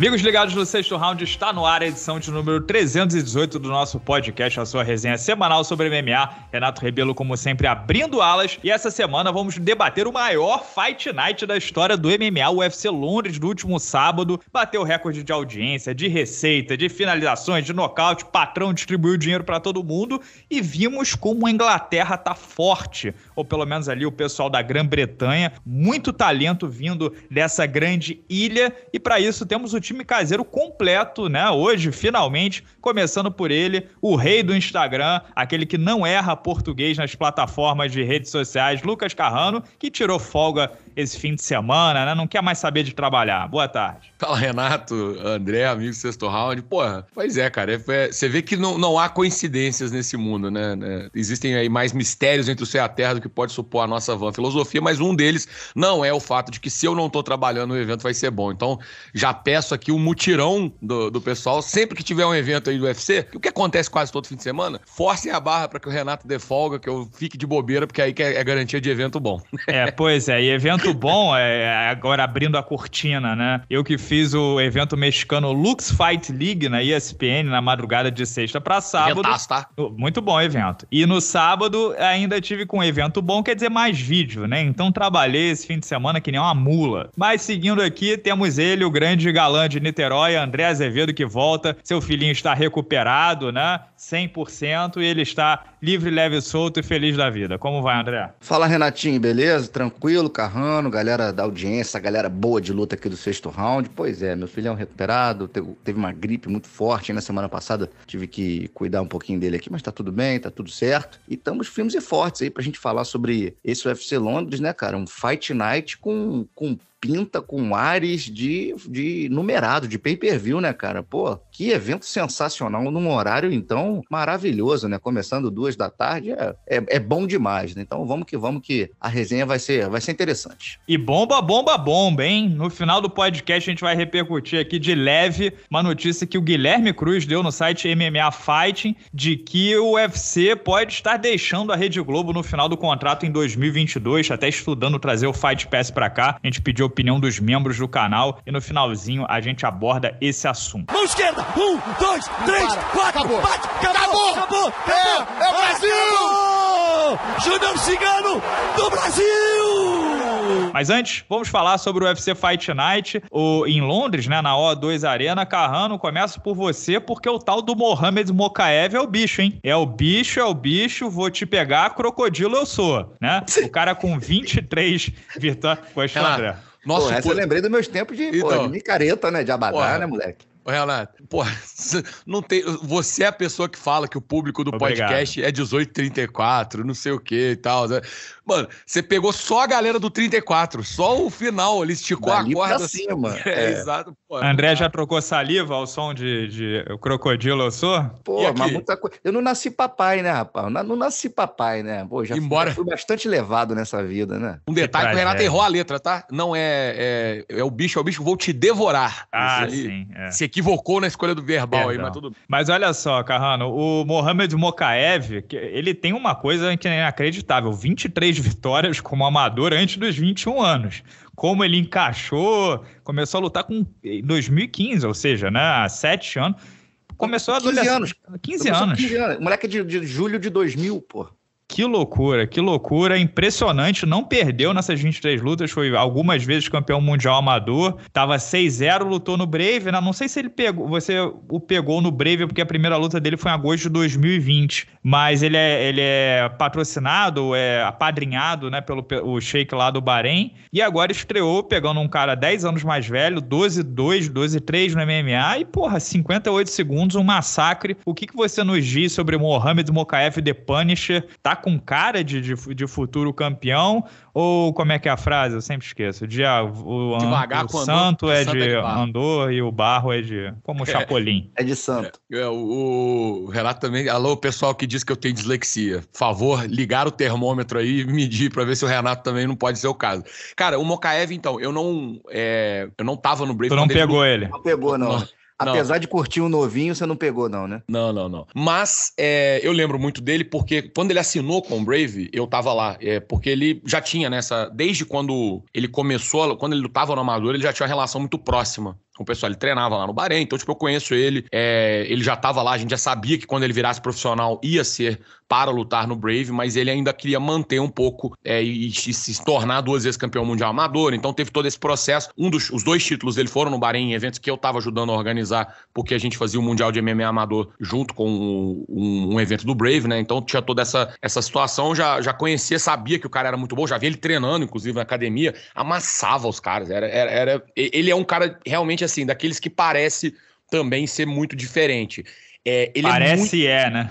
Amigos ligados no sexto round, está no ar a edição de número 318 do nosso podcast, a sua resenha semanal sobre MMA. Renato Rebelo, como sempre, abrindo alas. E essa semana vamos debater o maior Fight Night da história do MMA, o UFC Londres, do último sábado. Bateu recorde de audiência, de receita, de finalizações, de nocaute. Patrão distribuiu dinheiro para todo mundo. E vimos como a Inglaterra tá forte, ou pelo menos ali o pessoal da Grã-Bretanha. Muito talento vindo dessa grande ilha. E para isso temos o time caseiro completo, né? Hoje, finalmente, começando por ele, o rei do Instagram, aquele que não erra português nas plataformas de redes sociais, Lucas Carrano, que tirou folga esse fim de semana, né? Não quer mais saber de trabalhar. Boa tarde. Fala, Renato, André, amigo sexto round. Porra, pois é, cara. É, é, você vê que não, não há coincidências nesse mundo, né? né? Existem aí mais mistérios entre o céu e a terra do que pode supor a nossa van filosofia, mas um deles não é o fato de que se eu não tô trabalhando, o evento vai ser bom. Então, já peço aqui um mutirão do, do pessoal. Sempre que tiver um evento aí do UFC, o que acontece quase todo fim de semana, forcem a barra para que o Renato dê folga, que eu fique de bobeira, porque aí é, é garantia de evento bom. É, pois é. E evento evento bom, é, é, agora abrindo a cortina, né? Eu que fiz o evento mexicano Lux Fight League na ESPN na madrugada de sexta para sábado. Inventaço, tá? Muito bom evento. E no sábado ainda tive com um evento bom, quer dizer, mais vídeo, né? Então trabalhei esse fim de semana que nem uma mula. Mas seguindo aqui, temos ele, o grande galã de Niterói, André Azevedo, que volta. Seu filhinho está recuperado, né? 100% e ele está livre, leve, solto e feliz da vida. Como vai, André? Fala, Renatinho, beleza? Tranquilo, carrão? galera da audiência, galera boa de luta aqui do sexto round. Pois é, meu filhão recuperado, teve uma gripe muito forte na semana passada, tive que cuidar um pouquinho dele aqui, mas tá tudo bem, tá tudo certo. E estamos firmes e fortes aí pra gente falar sobre esse UFC Londres, né, cara? Um fight night com, com pinta com ares de, de numerado, de pay-per-view, né, cara? Pô, que evento sensacional num horário, então, maravilhoso, né? Começando duas da tarde é, é, é, bom demais, né? Então vamos que vamos que a resenha vai ser, vai ser interessante. E bomba, bomba, bomba, hein? No final do podcast a gente vai repercutir aqui de leve uma notícia que o Guilherme Cruz deu no site MMA Fighting de que o UFC pode estar deixando a Rede Globo no final do contrato em 2022, até estudando trazer o Fight Pass para cá. A gente pediu opinião dos membros do canal e no finalzinho a gente aborda esse assunto. Mão esquerda! Um, dois, três, quatro, acabou. bate! Acabou! Acabou! acabou. acabou. É, é Brasil! Júnior Cigano do Brasil! Mas antes, vamos falar sobre o UFC Fight Night o, em Londres, né, na O2 Arena. Carrano, começo por você, porque o tal do Mohamed Mokaev é o bicho, hein? É o bicho, é o bicho, vou te pegar, crocodilo eu sou, né? O cara com 23 vitórias. Poxa, André. Nosso Pô, essa pô... eu lembrei dos meus tempos de, então, de micareta, né? De abadá, porra, né, moleque? Renato, pô, não tem, você é a pessoa que fala que o público do Obrigado. podcast é 1834, não sei o que e tal. Né? Mano, você pegou só a galera do 34, só o final, ele esticou Dali a corda. Pra cima. Assim. É, é. exato. Pô, André já trocou saliva ao som de, de Crocodilo Eu Sou? Pô, mas muita coisa. Eu não nasci papai, né, rapaz? Não, não nasci papai, né? Pô, já Embora... fui bastante levado nessa vida, né? Um detalhe que o Renato errou a letra, tá? Não é, é, é. o bicho, é o bicho, vou te devorar. Ah, sim. É. Se equivocou na escolha do verbal Perdão. aí, mas tudo bem. Mas olha só, Carrano, o Mohamed Mokaev, ele tem uma coisa que é inacreditável: 23 vitórias como amador antes dos 21 anos. Como ele encaixou, começou a lutar com 2015, ou seja, né, há sete anos. Começou há 15 anos. 15 anos. 15 anos. Moleque de, de julho de 2000, pô. Que loucura, que loucura. Impressionante, não perdeu nessas 23 lutas, foi algumas vezes campeão mundial amador. Tava 6-0, lutou no Brave, né? Não sei se ele pegou, você o pegou no Brave, porque a primeira luta dele foi em agosto de 2020. Mas ele é, ele é patrocinado, é apadrinhado, né, pelo o Sheik lá do Bahrein. E agora estreou pegando um cara 10 anos mais velho, 12-2, 12-3 no MMA. E, porra, 58 segundos, um massacre. O que, que você nos diz sobre Mohamed Mokaev The Punisher? Tá com cara de, de, de, futuro campeão? Ou como é que é a frase? Eu sempre esqueço. De, ah, o, o Santo é Andor, é de, é de Andor e o Barro é de. Como o é. Chapolin. É, é de Santo. É, é, o, o, Renato também. Alô, pessoal que diz que eu tenho dislexia. Por favor, ligar o termômetro aí e medir para ver se o Renato também não pode ser o caso. Cara, o Mokaev, então, eu não. eu não tava no break. Tu não pegou ele. ele. Não pegou, não. não. Apesar não. de curtir um novinho, você não pegou, não, né? Não, não, não. Mas é, eu lembro muito dele porque quando ele assinou com o Brave, eu tava lá. É, porque ele já tinha nessa. Né, desde quando ele começou, quando ele lutava no Amador, ele já tinha uma relação muito próxima o pessoal, ele treinava lá no Bahrein, então, tipo, eu conheço ele, é, ele já estava lá, a gente já sabia que quando ele virasse profissional ia ser para lutar no Brave, mas ele ainda queria manter um pouco é, e, e, se tornar duas vezes campeão mundial amador, então teve todo esse processo. Um dos os dois títulos dele foram no Bahrein, em eventos que eu estava ajudando a organizar, porque a gente fazia o Mundial de MMA amador junto com um, um, um, evento do Brave, né? Então tinha toda essa, essa situação, já, já conhecia, sabia que o cara era muito bom, já via ele treinando, inclusive, na academia, amassava os caras, era, era, era ele é um cara realmente assim, daqueles que parece também ser muito diferente. É, é parece é, muito... é, né?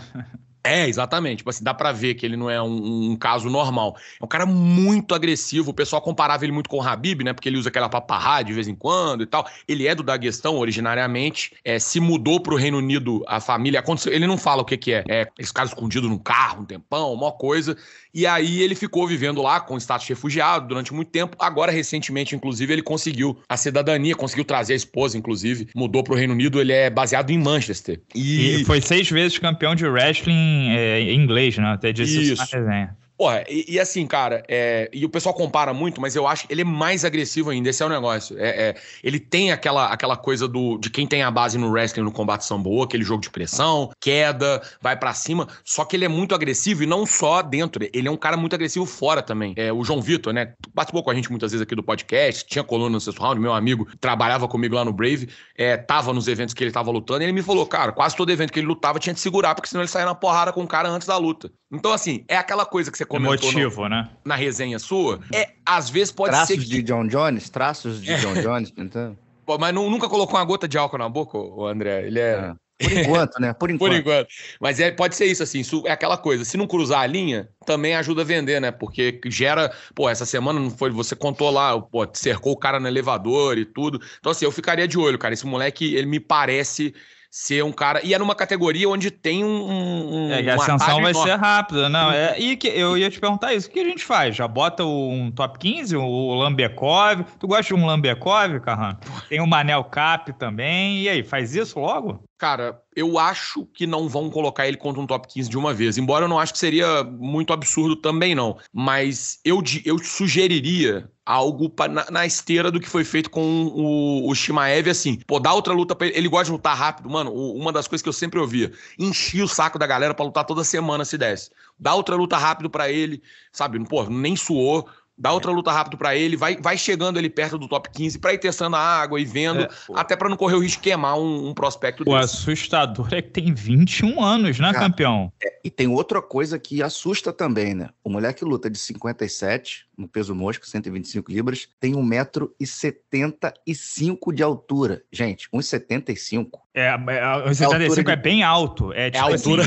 É, exatamente. Tipo assim, dá pra ver que ele não é um, um, caso normal. É um cara muito agressivo. O pessoal comparava ele muito com o Habib, né? Porque ele usa aquela paparra de vez em quando e tal. Ele é do Daguestão, originariamente. É, se mudou pro Reino Unido, a família... Aconteceu, ele não fala o que que é. É, eles ficaram escondidos num carro um tempão, uma coisa. E aí ele ficou vivendo lá com status de refugiado durante muito tempo. Agora, recentemente, inclusive, ele conseguiu a cidadania, conseguiu trazer a esposa, inclusive, mudou para o Reino Unido. Ele é baseado em Manchester. E, e foi seis vezes campeão de wrestling é, em inglês, né? Até disse isso. isso na resenha. Porra, e, e, assim, cara, é, e o pessoal compara muito, mas eu acho que ele é mais agressivo ainda, esse é o negócio. É, é, ele tem aquela, aquela coisa do, de quem tem a base no wrestling, no combate samboa, aquele jogo de pressão, queda, vai para cima, só que ele é muito agressivo e não só dentro, ele é um cara muito agressivo fora também. É, o João Vitor, né, participou com a gente muitas vezes aqui do podcast, tinha coluna no sexto round, meu amigo, trabalhava comigo lá no Brave, é, tava nos eventos que ele tava lutando, e ele me falou, cara, quase todo evento que ele lutava tinha de segurar, porque senão ele saía na porrada com o cara antes da luta. Então, assim, é aquela coisa que você comentou motivo, no, né? na resenha sua, é, é, às vezes pode traços ser que... de John Jones, traços de John é. Jones, então. Pô, mas não, nunca colocou uma gota de álcool na boca, o André. Ele é... é. Por enquanto, né? Por enquanto. Por enquanto. Mas é, pode ser isso, assim, isso é aquela coisa. Se não cruzar a linha, também ajuda a vender, né? Porque gera. Pô, essa semana não foi. Você contou lá, pô, cercou o cara no elevador e tudo. Então, assim, eu ficaria de olho, cara. Esse moleque, ele me parece ser um cara. E é numa categoria onde tem um. um é, e a ascensão vai enorme. ser rápida. Não, é, e que, eu ia te perguntar isso: o que a gente faz? Já bota um top 15, o Lambekov. Tu gosta de um Lambekov, Carran? Tem o Manel Cap também. E aí, faz isso logo? Cara, eu acho que não vão colocar ele contra um top 15 de uma vez. Embora eu não acho que seria muito absurdo também, não. Mas eu, eu sugeriria algo pra, na, na, esteira do que foi feito com o, o Shimaev, assim, pô, dá outra luta pra ele, ele gosta de lutar rápido, mano, o, uma das coisas que eu sempre ouvia, enchia o saco da galera para lutar toda semana se desse, dá outra luta rápido para ele, sabe, pô, nem suou, dá outra luta rápido para ele, vai, vai chegando ele perto do top 15 para ir testando a água e vendo, é, até para não correr o risco de queimar um, um prospecto desse. O assustador é que tem 21 anos, né, Cara, campeão? É, e tem outra coisa que assusta também, né? O moleque luta de 57, no peso mosca, 125 libras, tem 1,75m de altura. Gente, 1,75 é, é, 75 é, é bem alto. É, é tipo, assim, altura.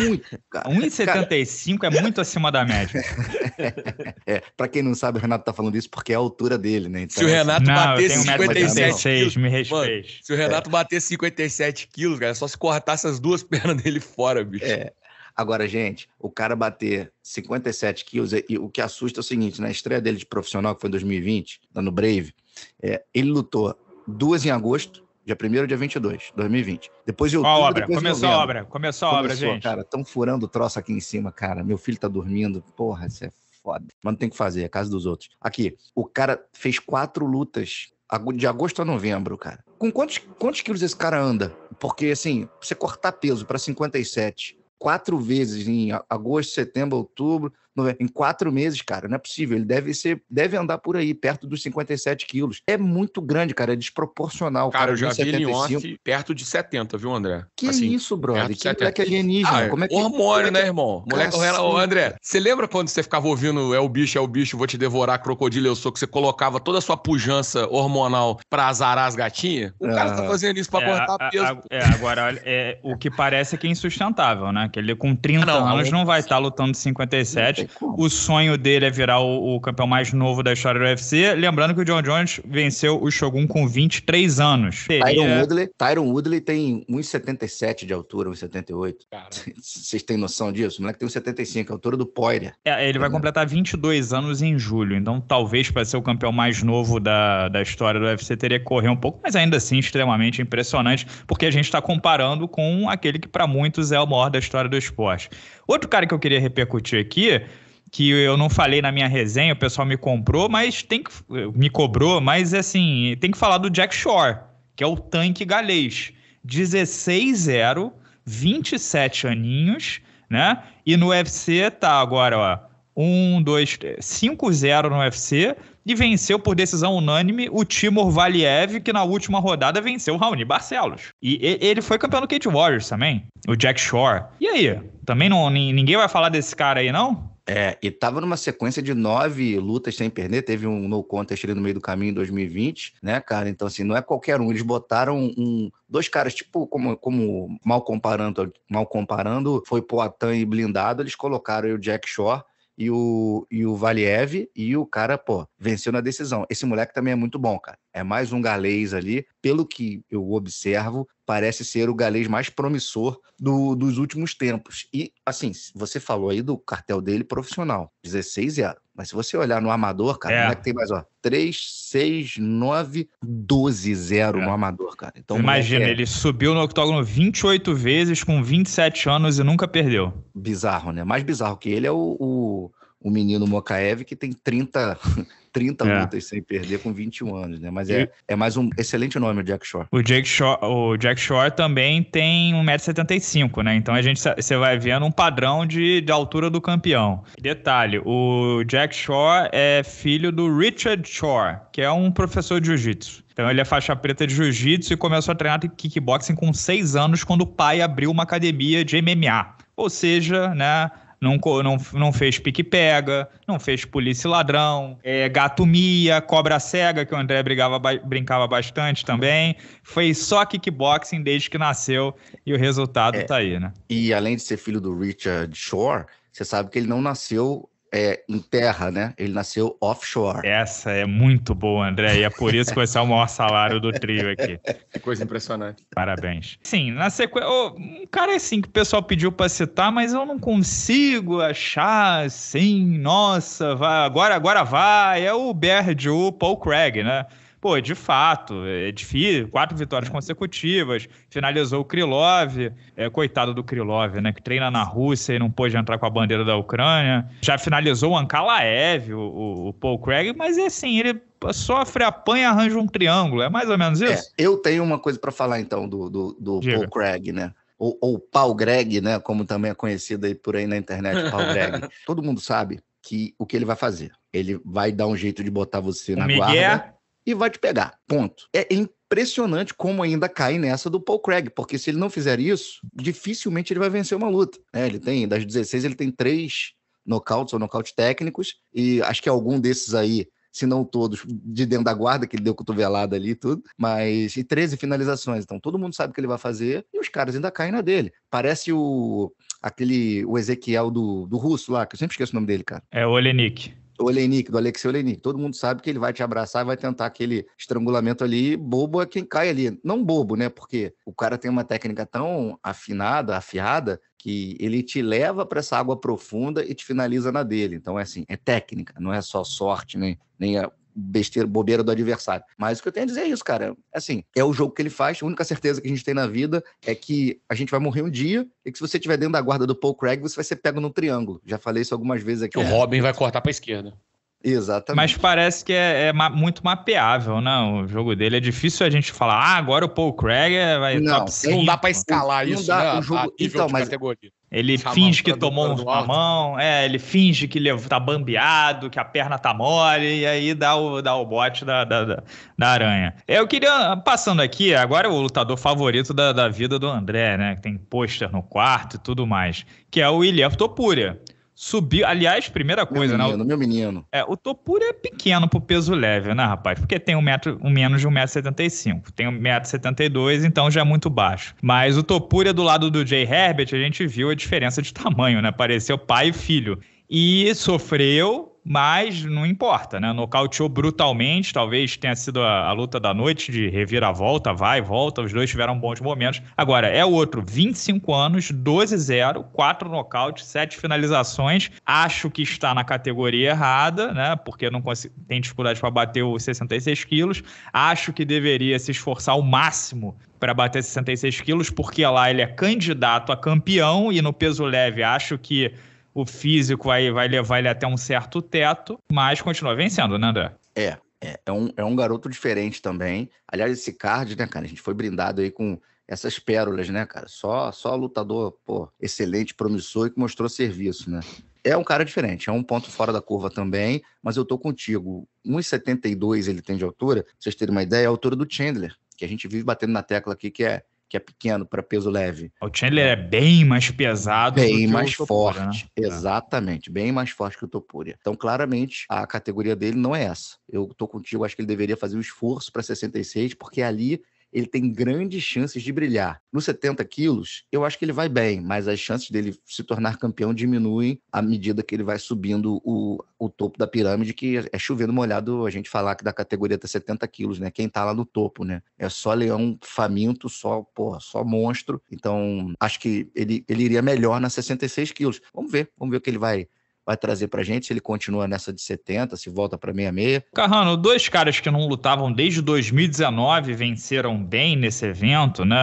Assim, 1,75 é muito acima da média. é, pra quem não sabe, o Renato tá falando isso porque é a altura dele, né? Então, se o é Renato não, bater 57 quilos, me respeite. se o Renato é. bater 57 quilos, cara, é só se cortasse as duas pernas dele fora, bicho. É. Agora, gente, o cara bater 57 quilos, e o que assusta é o seguinte: na estreia dele de profissional, que foi em 2020, lá no Brave, é, ele lutou duas em agosto, Dia 1 dia 22, 2020. Depois eu. Qual obra? Começou a obra. Começou a obra, gente. Cara, estão furando o troço aqui em cima, cara. Meu filho tá dormindo. Porra, isso é foda. Mas não tem o que fazer, é casa dos outros. Aqui, o cara fez quatro lutas de agosto a novembro, cara. Com quantos, quantos quilos esse cara anda? Porque, assim, você cortar peso para 57 quatro vezes em agosto, setembro, outubro, é? em quatro meses, cara, não é possível. Ele deve ser, deve andar por aí, perto dos 57 quilos. É muito grande, cara, é desproporcional. Cara, cara eu já vi ele ontem perto de 70, viu, André? Que assim, isso, brother? Que 70. moleque alienígena. Ah, é como é que, hormônio, é né, irmão? Moleque, Ô, André, você lembra quando você ficava ouvindo é o bicho, é o bicho, vou te devorar, crocodilo, eu sou, que você colocava toda a sua pujança hormonal pra azarar as gatinhas? O ah, cara tá fazendo isso pra é, cortar peso. A, é, agora, é, o que parece é que é insustentável, né? Que ele com 30 ah, não, anos não, vai estar tá lutando 57 o sonho dele é virar o, o, campeão mais novo da história do UFC. Lembrando que o John Jones venceu o Shogun com 23 anos. Tyron, Woodley, Tyron Woodley tem 1,77 de altura, 1,78. Vocês têm noção disso? O moleque tem 1,75, a altura do Poirier. É, ele vai é. completar 22 anos em julho, então talvez para ser o campeão mais novo da, da história do UFC teria que correr um pouco, mas ainda assim extremamente impressionante, porque a gente está comparando com aquele que para muitos é o maior da história do esporte. Outro cara que eu queria repercutir aqui, que eu não falei na minha resenha, o pessoal me comprou, mas tem que. me cobrou, mas é assim, tem que falar do Jack Shore, que é o tanque galês. 16-0, 27 aninhos, né? E no UFC tá agora, ó. 1, 2, 5-0 no UFC, e venceu por decisão unânime o Timur Valiev, que na última rodada venceu o Raoni Barcelos. E ele foi campeão do Cage Warriors também, o Jack Shore. E aí? Também não, ninguém vai falar desse cara aí, não? É, e tava numa sequência de nove lutas sem perder, teve um no contest ali no meio do caminho em 2020, né, cara? Então, assim, não é qualquer um. Eles botaram um, dois caras, tipo, como, como mal comparando, mal comparando, foi Poitin e blindado, eles colocaram o Jack Shore e o, e o Valiev, e o cara, pô, venceu na decisão. Esse moleque também é muito bom, cara. É mais um galês ali, pelo que eu observo, parece ser o galês mais promissor do, dos últimos tempos. E, assim, você falou aí do cartel dele profissional, 16 0 mas se você olhar no amador, cara, é. é que tem mais, ó, 3, 6, 9, 12, 0 é. no amador, cara. Então, Imagina, é... ele subiu no octógono 28 vezes com 27 anos e nunca perdeu. Bizarro, né? Mais bizarro que ele é o, o o menino Mokaev, que tem 30, 30 é. lutas sem perder com 21 anos, né? Mas é, é mais um excelente nome o Jack Shore. O Jack Shore, o Jack Shore também tem 1,75m, né? Então a gente você vai vendo um padrão de, de altura do campeão. Detalhe, o Jack Shore é filho do Richard Shore, que é um professor de jiu-jitsu. Então ele é faixa preta de jiu-jitsu e começou a treinar kickboxing com 6 anos quando o pai abriu uma academia de MMA. Ou seja, né, não, não, não fez pique-pega, não fez polícia ladrão, é, gato mia, cobra cega, que o André brigava, brincava bastante também. Foi só kickboxing desde que nasceu e o resultado é, tá aí, né? E além de ser filho do Richard Shore, você sabe que ele não nasceu é, em terra, né? Ele nasceu offshore. Essa é muito boa, André, e é por isso que vai ser o maior salário do trio aqui. Que coisa impressionante. Parabéns. Sim, na sequência. Oh, um cara assim que o pessoal pediu pra citar, mas eu não consigo achar assim, nossa, vai, agora, agora vai. É o BRDU Paul Craig, né? pô, de fato, é, é difícil, quatro vitórias é. consecutivas, finalizou o Krilov, é, coitado do Krilov, né, que treina na Rússia e não pôde entrar com a bandeira da Ucrânia, já finalizou o Ankalaev, o, o Paul Craig, mas é assim, ele sofre, apanha, arranja um triângulo, é mais ou menos é, isso? É, eu tenho uma coisa para falar então do, do, do Paul Craig, né, ou, ou Paul Greg, né, como também é conhecido aí por aí na internet, Paul Greg. Todo mundo sabe que o que ele vai fazer? Ele vai dar um jeito de botar você o na Miguel. guarda e vai te pegar. Ponto. É impressionante como ainda cai nessa do Paul Craig, porque se ele não fizer isso, dificilmente ele vai vencer uma luta. É, ele tem, das 16, ele tem três nocautes ou nocaute técnicos, e acho que algum desses aí se não todos, de dentro da guarda, que ele deu cotovelada ali e tudo, mas e 13 finalizações. Então todo mundo sabe o que ele vai fazer e os caras ainda caem na dele. Parece o aquele o Ezequiel do, do russo lá, que eu sempre esqueço o nome dele, cara. É o Olenik. Olenik, do Alexei Olenik. Todo mundo sabe que ele vai te abraçar, vai tentar aquele estrangulamento ali. Bobo é quem cai ali. Não bobo, né? Porque o cara tem uma técnica tão afinada, afiada, que ele te leva para essa água profunda e te finaliza na dele. Então, é assim, é técnica, não é só sorte, nem, nem a besteira, bobeira do adversário. Mas o que eu tenho a dizer é isso, cara. Assim, é o jogo que ele faz. A única certeza que a gente tem na vida é que a gente vai morrer um dia e que se você estiver dentro da guarda do Paul Craig, você vai ser pego no triângulo. Já falei isso algumas vezes aqui. O Robin vai cortar para esquerda. Exatamente. Mas parece que é, é ma muito mapeável, né? O jogo dele é difícil a gente falar, ah, agora o Paul Craig é, vai não, top 5. Não dá para escalar não isso, não dá, né? né? jogo, então, mas, categoria. Ele Chamando finge que tomou um mamão, é, ele finge que tá bambeado, que a perna tá mole, e aí dá o, dá o bote da, da, da, da aranha. Eu queria, passando aqui, agora é o lutador favorito da, da vida do André, né? Que tem pôster no quarto e tudo mais, que é o Ilha Topúria. Subiu. Aliás, primeira coisa, meu né? menino, né? O, meu menino. É, o Topura é pequeno pro peso leve, né, rapaz? Porque tem um metro, um menos de 1,75m. Tem 1,72m, então já é muito baixo. Mas o Topura é do lado do Jay Herbert, a gente viu a diferença de tamanho, né? Pareceu pai e filho. E sofreu, mas não importa, né? Nocauteou brutalmente, talvez tenha sido a, a, luta da noite de reviravolta, vai, volta, os dois tiveram bons momentos. Agora, é outro, 25 anos, 12-0, 4 nocautes, 7 finalizações. Acho que está na categoria errada, né? Porque não tem dificuldade para bater os 66 quilos. Acho que deveria se esforçar ao máximo para bater 66 quilos, porque lá ele é candidato a campeão e no peso leve acho que o físico vai, vai levar ele até um certo teto, mas continua vencendo, né, André? É, é, é, um, é um garoto diferente também. Aliás, esse card, né, cara, a gente foi brindado aí com essas pérolas, né, cara? Só, só lutador, pô, excelente, promissor e que mostrou serviço, né? É um cara diferente, é um ponto fora da curva também, mas eu tô contigo. 1,72 ele tem de altura, pra vocês terem uma ideia, é a altura do Chandler, que a gente vive batendo na tecla aqui, que é que é pequeno para peso leve. O Chandler é bem mais pesado. Bem mais Topuria, né? forte. Né? Exatamente, bem mais forte que o Topuria. Então, claramente, a categoria dele não é essa. Eu tô contigo, acho que ele deveria fazer um esforço para 66, porque ali ele tem grandes chances de brilhar. Nos 70 quilos, eu acho que ele vai bem, mas as chances dele se tornar campeão diminuem à medida que ele vai subindo o, o topo da pirâmide, que é chovendo molhado a gente falar que da categoria tá 70 quilos, né? Quem tá lá no topo, né? É só leão faminto, só, porra, só monstro. Então, acho que ele, ele iria melhor na 66 quilos. Vamos ver, vamos ver o que ele vai vai trazer para gente, se ele continua nessa de 70, se volta para 66. Carrano, dois caras que não lutavam desde 2019 venceram bem nesse evento, né?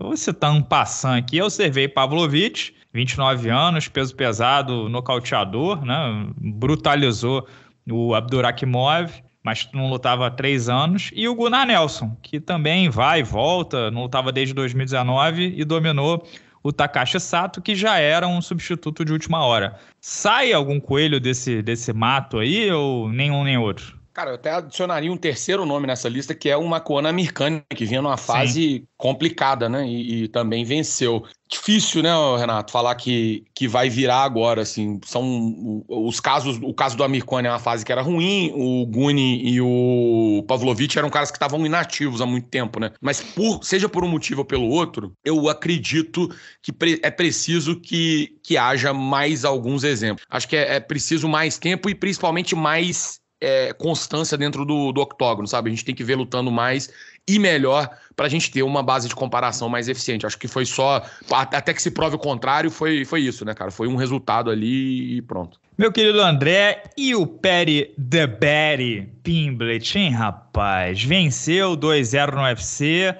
Vou citar um passando aqui, eu servei Pavlovich, 29 anos, peso pesado, nocauteador, né? Brutalizou o Abdurakimov, mas não lutava há três anos. E o Gunnar Nelson, que também vai e volta, não lutava desde 2019 e dominou o Takashi Sato, que já era um substituto de última hora. Sai algum coelho desse, desse mato aí ou nenhum nem outro? Cara, eu até adicionaria um terceiro nome nessa lista, que é o Macuana Mirkani, que vinha numa fase Sim. complicada, né? E, e, também venceu. Difícil, né, Renato, falar que, que vai virar agora, assim. São os casos... O caso do Amirkani é uma fase que era ruim, o Guni e o Pavlovich eram caras que estavam inativos há muito tempo, né? Mas por, seja por um motivo ou pelo outro, eu acredito que pre, é preciso que, que haja mais alguns exemplos. Acho que é, é preciso mais tempo e principalmente mais é, constância dentro do, do octógono, sabe? A gente tem que ver lutando mais e melhor para a gente ter uma base de comparação mais eficiente. Acho que foi só. Até que se prove o contrário, foi, foi isso, né, cara? Foi um resultado ali e pronto. Meu querido André, e o Perry The Barry Pimblet, hein, rapaz? Venceu 2-0 no UFC.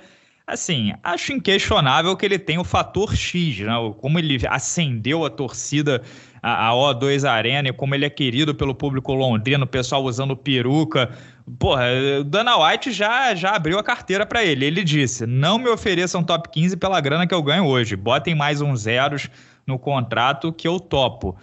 Assim, acho inquestionável que ele tem o fator X, né? Como ele acendeu a torcida a, O2 Arena e como ele é querido pelo público londrino, o pessoal usando peruca. Porra, o Dana White já, já abriu a carteira para ele. Ele disse: não me ofereçam top 15 pela grana que eu ganho hoje. Botem mais uns zeros no contrato que eu topo.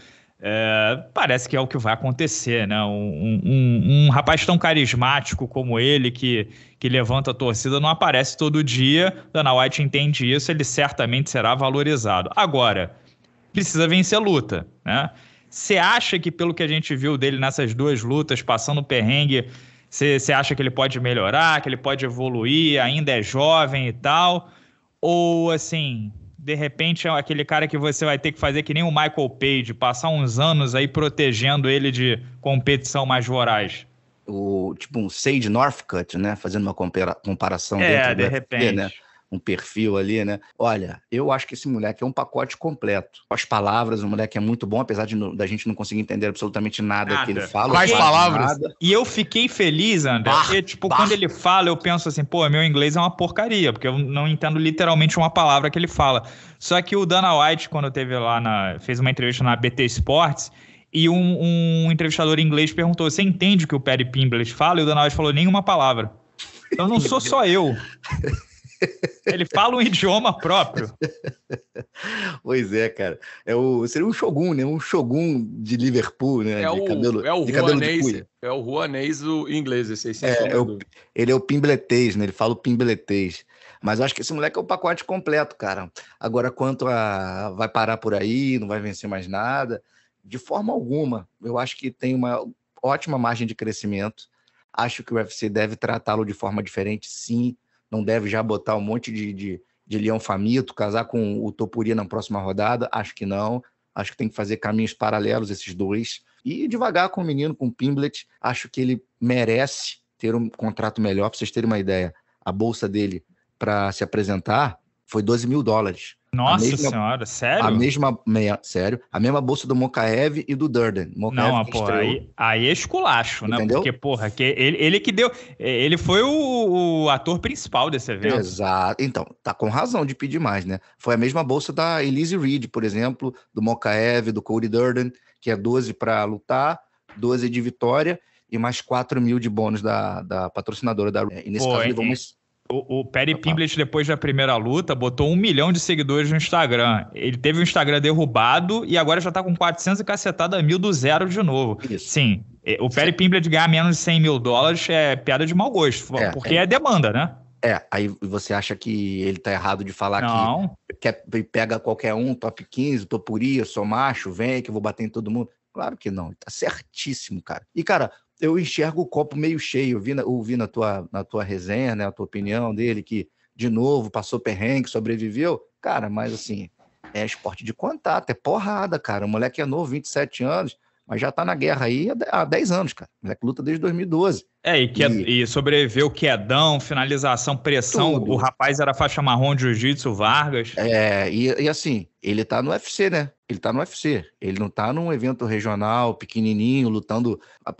É, parece que é o que vai acontecer, né? Um, um, um, rapaz tão carismático como ele, que, que levanta a torcida, não aparece todo dia. Dana White entende isso, ele certamente será valorizado. Agora, precisa vencer a luta, né? Você acha que pelo que a gente viu dele nessas duas lutas, passando perrengue, você acha que ele pode melhorar, que ele pode evoluir, ainda é jovem e tal? Ou assim, de repente é aquele cara que você vai ter que fazer que nem o Michael Page, passar uns anos aí protegendo ele de competição mais voraz? O, tipo um Sage Northcutt, né? Fazendo uma compara comparação é, dentro de do né? repente. né? um perfil ali, né? Olha, eu acho que esse moleque é um pacote completo. As palavras, o moleque é muito bom, apesar de da gente não conseguir entender absolutamente nada, nada. que ele fala. Quais palavras? Nada. E eu fiquei feliz, André, bah, porque, tipo, bah. quando ele fala, eu penso assim, pô, meu inglês é uma porcaria, porque eu não entendo literalmente uma palavra que ele fala. Só que o Dana White, quando teve lá na. fez uma entrevista na BT Sports, e um, um entrevistador inglês perguntou: Você entende o que o Perry Pimbles fala? E o Dana White falou: Nenhuma palavra. Então não sou só eu. Ele fala um idioma próprio. Pois é, cara. É o, seria um Shogun, né? Um Shogun de Liverpool, né? É de o, cabelo, é o de cabelo Juanês, de cuia. É o Juanês o inglês, esse aí, é, é o, Ele é o pimbletês, né? Ele fala o pimbletês. Mas eu acho que esse moleque é o pacote completo, cara. Agora, quanto a vai parar por aí, não vai vencer mais nada, de forma alguma. Eu acho que tem uma ótima margem de crescimento. Acho que o UFC deve tratá-lo de forma diferente, sim não deve já botar um monte de, de, de leão famito, casar com o Topuri na próxima rodada, acho que não. Acho que tem que fazer caminhos paralelos esses dois. E devagar com o menino, com o Pimblet, acho que ele merece ter um contrato melhor. Para vocês terem uma ideia, a bolsa dele para se apresentar foi 12 mil dólares. Nossa mesma, senhora, sério? A mesma, meia, sério, a mesma bolsa do Mokaev e do Durden. Mokaev não, pô, aí, aí é esculacho, né? Entendeu? né? Porque, porra, que ele, ele que deu, ele foi o, o, ator principal desse evento. Exato, então, tá com razão de pedir mais, né? Foi a mesma bolsa da Elise Reed, por exemplo, do Mokaev, do Cody Durden, que é 12 para lutar, 12 de vitória e mais 4 mil de bônus da, da patrocinadora da E é, nesse pô, caso, vamos. O, o Perry Pimblett, depois da primeira luta, botou um milhão de seguidores no Instagram. Ele teve o Instagram derrubado e agora já tá com 400 e cacetada mil do zero de novo. Isso. Sim, é, o Perry Pimblett ganhar menos de 100 mil dólares é piada de mau gosto, é, porque é. é demanda, né? É, aí você acha que ele tá errado de falar Não. que, que pega qualquer um, top 15, topuria, sou macho, vem que eu vou bater em todo mundo. Claro que não, tá certíssimo, cara. E, cara, eu enxergo o copo meio cheio. ouvindo a tua, na tua resenha, né, a tua opinião dele, que, de novo, passou perrengue, sobreviveu. Cara, mas assim, é esporte de contato, é porrada, cara. O moleque é novo, 27 anos, mas já tá na guerra aí há 10 anos, cara. O moleque luta desde 2012. É, e, que, é, e... e sobreviveu quedão, finalização, pressão. Tudo. O rapaz era faixa marrom de jiu-jitsu, Vargas. É, e, e, assim, ele tá no UFC, né? ele está no UFC. Ele não está num evento regional, pequenininho, lutando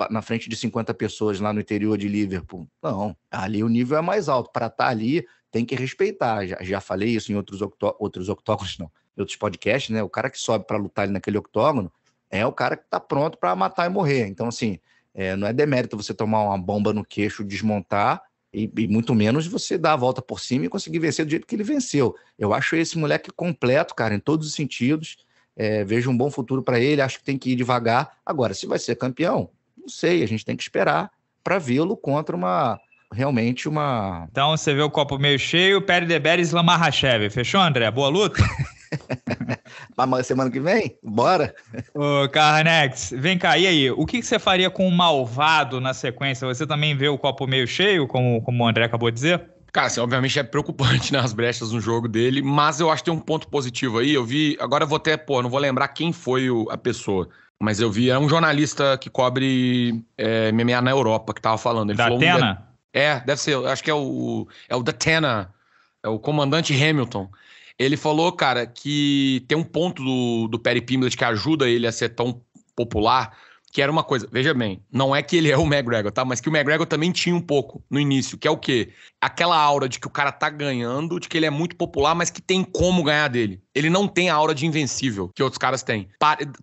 na frente de 50 pessoas lá no interior de Liverpool. Não. Ali o nível é mais alto. Para estar tá ali, tem que respeitar. Já, já falei isso em outros, octó outros octógonos, não. Em outros podcasts, né? O cara que sobe para lutar ali naquele octógono é o cara que está pronto para matar e morrer. Então, assim, é, não é demérito você tomar uma bomba no queixo, desmontar e, e, muito menos você dar a volta por cima e conseguir vencer do jeito que ele venceu. Eu acho esse moleque completo, cara, em todos os sentidos é, vejo um bom futuro para ele, acho que tem que ir devagar. Agora, se vai ser campeão, não sei, a gente tem que esperar para vê-lo contra uma realmente uma. Então você vê o copo meio cheio, Pérez de Beres Hachev. Fechou, André? Boa luta? Semana que vem? Bora! Ô, Carranex, vem cá, e aí? O que você faria com o malvado na sequência? Você também vê o copo meio cheio, como, como o André acabou de dizer? Cara, assim, obviamente é preocupante né, as brechas no jogo dele, mas eu acho que tem um ponto positivo aí. Eu vi, agora eu vou até, pô, não vou lembrar quem foi o, a pessoa, mas eu vi, é um jornalista que cobre é, MMA na Europa que tava falando. Ele da falou Atena? Um, é, deve ser, acho que é o, é o da é o comandante Hamilton. Ele falou, cara, que tem um ponto do, do Perry Pimblett que ajuda ele a ser tão popular, que era uma coisa, veja bem, não é que ele é o McGregor, tá? Mas que o McGregor também tinha um pouco no início, que é o quê? Aquela aura de que o cara tá ganhando, de que ele é muito popular, mas que tem como ganhar dele. Ele não tem a aura de invencível que outros caras têm.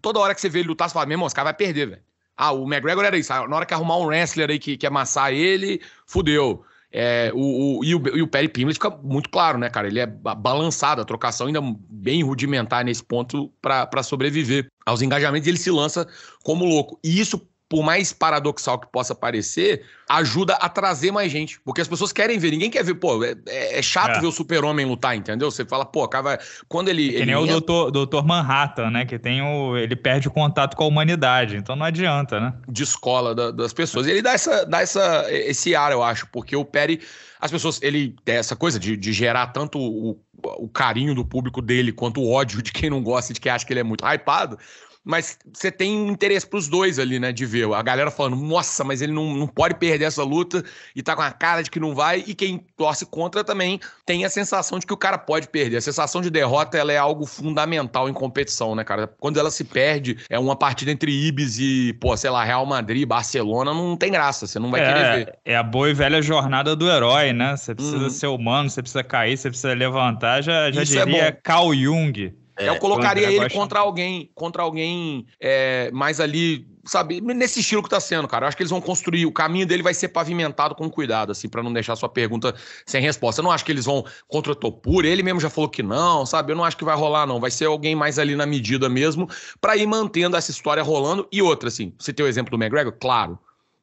Toda hora que você vê ele lutar, você fala, meu irmão, esse cara vai perder, velho. Ah, o McGregor era isso. Ah, na hora que arrumar um wrestler aí que, quer amassar ele, fudeu. É, o, o, e, o, e o Perry Pimble fica muito claro, né, cara? Ele é balançado, a trocação ainda bem rudimentar nesse ponto para sobreviver aos engajamentos e ele se lança como louco. E isso por mais paradoxal que possa parecer, ajuda a trazer mais gente. Porque as pessoas querem ver, ninguém quer ver, pô, é, é, é chato é. ver o super-homem lutar, entendeu? Você fala, pô, cara, quando ele. É que ele nem entra... o doutor, doutor Manhattan, né? Que tem o. Ele perde o contato com a humanidade, então não adianta, né? De escola da, das pessoas. E ele dá, essa, dá essa, esse ar, eu acho, porque o Perry. As pessoas, ele tem essa coisa de, de gerar tanto o, o carinho do público dele quanto o ódio de quem não gosta, de quem acha que ele é muito hypado mas você tem um interesse pros dois ali, né? De ver a galera falando, nossa, mas ele não, não pode perder essa luta e tá com a cara de que não vai. E quem torce contra também tem a sensação de que o cara pode perder. A sensação de derrota ela é algo fundamental em competição, né, cara? Quando ela se perde, é uma partida entre Ibis e, pô, sei lá, Real Madrid, Barcelona, não tem graça, você não vai é, querer ver. É a boa e velha jornada do herói, né? Você precisa uhum. ser humano, você precisa cair, você precisa levantar. Já, já é diria é Carl Jung. É, eu é, colocaria ele contra alguém, contra alguém é, mais ali, sabe, nesse estilo que tá sendo, cara. Eu acho que eles vão construir, o caminho dele vai ser pavimentado com cuidado, assim, para não deixar sua pergunta sem resposta. Eu não acho que eles vão contra o Topura, ele mesmo já falou que não, sabe? Eu não acho que vai rolar, não. Vai ser alguém mais ali na medida mesmo, para ir mantendo essa história rolando. E outra, assim, você tem o exemplo do McGregor? Claro.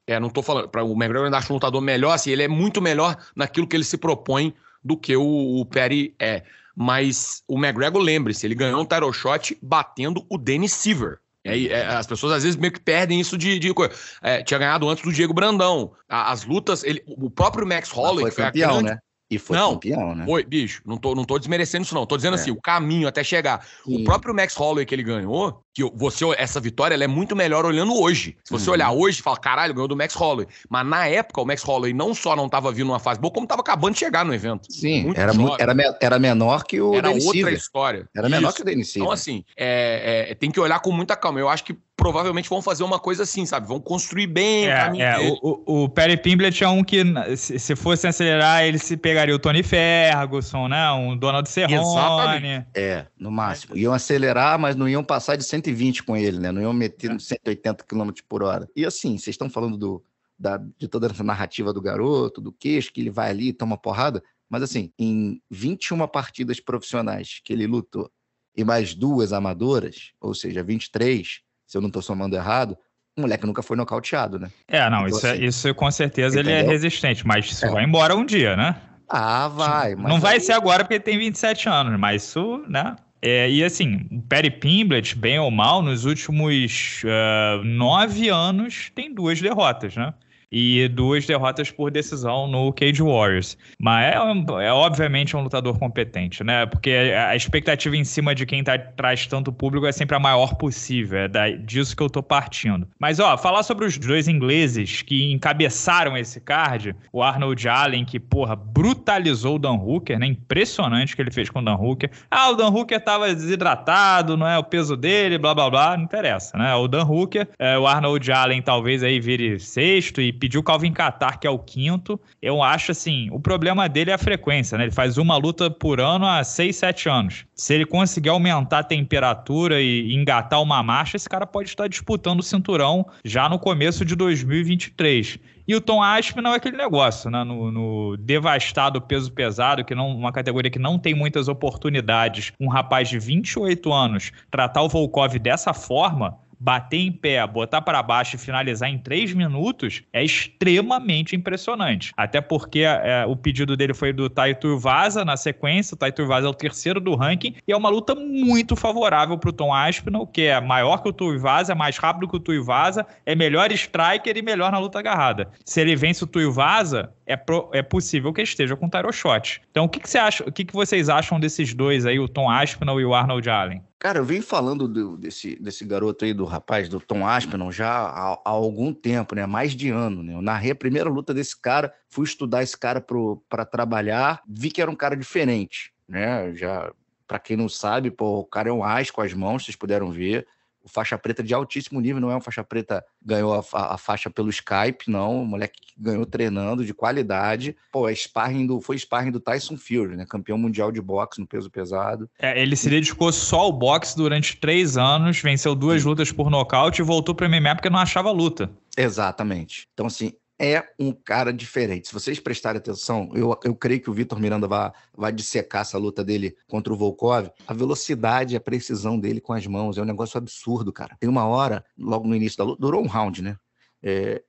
É, não tô falando. Pra, o McGregor ainda acha um lutador melhor, assim, ele é muito melhor naquilo que ele se propõe do que o, o Perry é. Mas o McGregor, lembre-se, ele ganhou um title shot batendo o Danny Silver. Aí, é, as pessoas às vezes meio que perdem isso de, de coisa. É, tinha ganhado antes do Diego Brandão. A, as lutas, ele, o próprio Max Holloway foi, foi campeão, grande... né? E foi não, campeão, né? Foi, bicho, não tô, não tô desmerecendo isso, não. Tô dizendo é. assim, o caminho até chegar. Sim. O próprio Max Holloway que ele ganhou, que você essa vitória é muito melhor olhando hoje. Se você uhum. olhar hoje, fala, caralho, ganhou do Max Holloway. Mas na época, o Max Holloway não só não estava vindo uma fase boa, como estava acabando de chegar no evento. Sim, muito era, era, era menor que o Era Denis outra história. Era menor Isso. que o Denis Então, assim, é, é, tem que olhar com muita calma. Eu acho que provavelmente vão fazer uma coisa assim, sabe? Vão construir bem é, o é, é O, o, o Perry Pimblett é um que, se, se fosse acelerar, ele se pegaria o Tony Ferguson, né? Um Donald Cerrone. Exatamente. É, no máximo. Iam acelerar, mas não iam passar de 100 120 com ele, né? Não iam meter é. 180 km por hora. E assim, vocês estão falando do, da, de toda essa narrativa do garoto, do queixo, que ele vai ali e toma porrada. Mas assim, em 21 partidas profissionais que ele lutou e mais duas amadoras, ou seja, 23, se eu não estou somando errado, o moleque nunca foi nocauteado, né? É, não, então, isso, é, assim, isso com certeza entendeu? ele é resistente, mas isso é. vai embora um dia, né? Ah, vai. não vai ser agora porque ele tem 27 anos, mas isso, né? É, e assim, o Perry Pimblett, bem ou mal, nos últimos uh, nove anos tem duas derrotas, né? e duas derrotas por decisão no Cage Warriors. Mas é, é obviamente um lutador competente, né? Porque a expectativa em cima de quem tá, traz tanto público é sempre a maior possível. É da, disso que eu tô partindo. Mas, ó, falar sobre os dois ingleses que encabeçaram esse card, o Arnold Allen, que, porra, brutalizou o Dan Hooker, né? Impressionante o que ele fez com o Dan Hooker. Ah, o Dan Hooker tava desidratado, não é o peso dele, blá blá blá. Não interessa, né? O Dan Hooker, é, o Arnold Allen talvez aí vire sexto e pediu o Calvin Qatar, que é o quinto. Eu acho assim, o problema dele é a frequência, né? Ele faz uma luta por ano há 6, 7 anos. Se ele conseguir aumentar a temperatura e engatar uma marcha, esse cara pode estar disputando o cinturão já no começo de 2023. E o Tom Asp não é aquele negócio, né? No, no, devastado peso pesado, que não uma categoria que não tem muitas oportunidades, um rapaz de 28 anos tratar o Volkov dessa forma, bater em pé, botar para baixo e finalizar em três minutos é extremamente impressionante. Até porque é, o pedido dele foi do Taito Vaza na sequência. O Taito Vaza é o terceiro do ranking e é uma luta muito favorável para o Tom Aspinall, que é maior que o Tuivasa, é mais rápido que o Tuivasa, é melhor striker e melhor na luta agarrada. Se ele vence o Tuivasa, é, pro, é possível que esteja com o Tyro Shot. Então, o que, que, você acha, o que, que vocês acham desses dois aí, o Tom Aspinall e o Arnold Allen? Cara, eu venho falando do, desse, desse garoto aí, do rapaz, do Tom Aspinall, já há, há, algum tempo, né? Mais de ano, né? Eu narrei a primeira luta desse cara, fui estudar esse cara para trabalhar, vi que era um cara diferente, né? Já, para quem não sabe, pô, o cara é um as com as mãos, vocês puderam ver faixa preta de altíssimo nível, não é um faixa preta ganhou a, a faixa pelo Skype, não, o moleque que ganhou treinando de qualidade. Pô, é sparring do, foi sparring do Tyson Fury, né? Campeão mundial de boxe no peso pesado. É, ele se dedicou só ao boxe durante três anos, venceu duas lutas por nocaute e voltou para MMA porque não achava luta. Exatamente. Então, assim, é um cara diferente. Se vocês prestarem atenção, eu, eu creio que o Vitor Miranda vai, vai dissecar essa luta dele contra o Volkov. A velocidade, a precisão dele com as mãos é um negócio absurdo, cara. Tem uma hora, logo no início da luta, durou um round, né? É,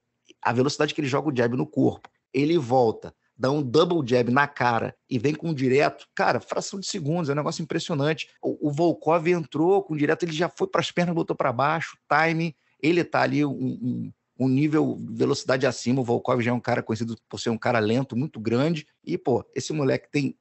a velocidade que ele joga o jab no corpo, ele volta, dá um double jab na cara e vem com um direto, cara, fração de segundos, é um negócio impressionante. O, o Volkov entrou com direto, ele já foi para as pernas, botou para baixo, time, ele tá ali um, um um nível velocidade acima. O Volkov já é um cara conhecido por ser um cara lento, muito grande. E, pô, esse moleque tem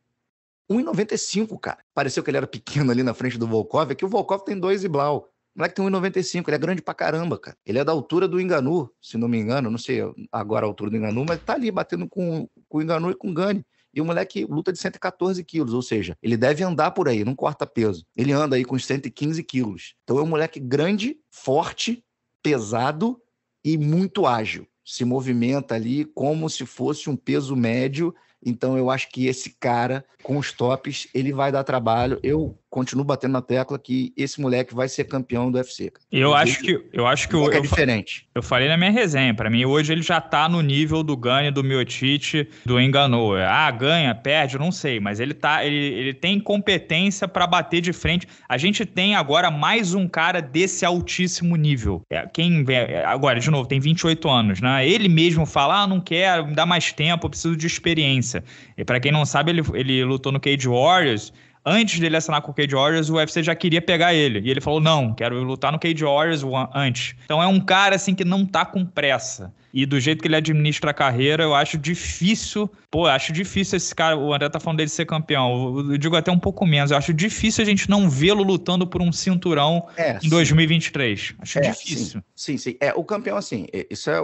1,95, cara. Pareceu que ele era pequeno ali na frente do Volkov. É que o Volkov tem 2 e Blau. O moleque tem 1,95, ele é grande pra caramba, cara. Ele é da altura do Enganu, se não me engano, não sei agora a altura do Enganu, mas tá ali batendo com, com o Enganu e com o Gani. E o moleque luta de 114 quilos, ou seja, ele deve andar por aí, não corta peso. Ele anda aí com 115 quilos. Então é um moleque grande, forte, pesado e muito ágil. Se movimenta ali como se fosse um peso médio. Então eu acho que esse cara com os tops ele vai dar trabalho. Eu continuo batendo na tecla que esse moleque vai ser campeão do UFC. Eu acho que eu acho que o, é eu, diferente. Eu falei na minha resenha, para mim hoje ele já tá no nível do ganha do Miotite, do enganou. Ah, ganha, perde, não sei, mas ele tá ele, ele tem competência para bater de frente. A gente tem agora mais um cara desse altíssimo nível. É, quem é, agora de novo tem 28 anos, né? Ele mesmo fala: "Ah, não quero, me dá mais tempo, eu preciso de experiência". E para quem não sabe, ele ele lutou no Cage Warriors antes dele assinar com o Cage Warriors, o UFC já queria pegar ele. E ele falou: não, quero lutar no Cage Warriors antes. Então é um cara assim que não tá com pressa. E do jeito que ele administra a carreira, eu acho difícil. Pô, acho difícil esse cara. O André tá falando dele ser campeão. Eu digo até um pouco menos. Eu acho difícil a gente não vê-lo lutando por um cinturão é, em sim. 2023. Acho é, difícil. Sim. sim, sim. É, o campeão, assim, isso é,